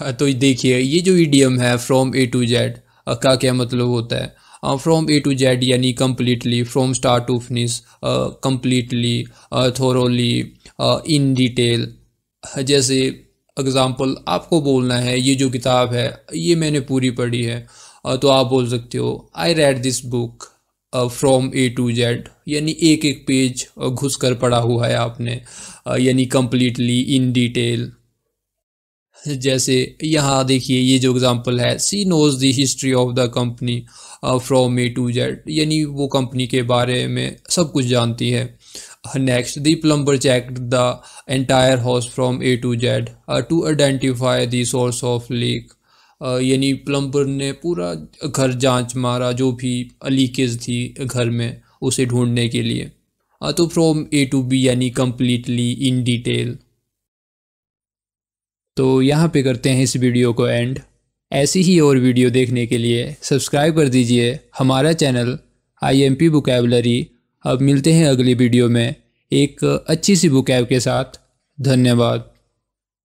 हाँ, तो देखिए ये जो ईडियम है फ्रॉम ए टू जेड का क्या मतलब होता है फ्रॉम ए टू जेड यानी completely from start to finish completely thoroughly in detail जैसे एग्ज़ाम्पल आपको बोलना है ये जो किताब है ये मैंने पूरी पढ़ी है uh, तो आप बोल सकते हो I read this book from A to Z यानी एक एक पेज घुस कर पढ़ा हुआ है आपने uh, यानी कम्प्लीटली इन डिटेल जैसे यहाँ देखिए ये जो एग्ज़ाम्पल है she knows the history of the company from A to Z यानी वो कंपनी के बारे में सब कुछ जानती है next the plumber check the entire house from A to Z to identify the source of leak यानी प्लम्बर ने पूरा घर जांच मारा जो भी लीकेज थी घर में उसे ढूंढने के लिए uh, तो फ्रॉम ए टू बी यानी कम्प्लीटली इन डिटेल तो यहाँ पे करते हैं इस वीडियो को एंड ऐसी ही और वीडियो देखने के लिए सब्सक्राइब कर दीजिए हमारा channel I M P vocabulary अब मिलते हैं अगली वीडियो में एक अच्छी सी बुकैब के साथ धन्यवाद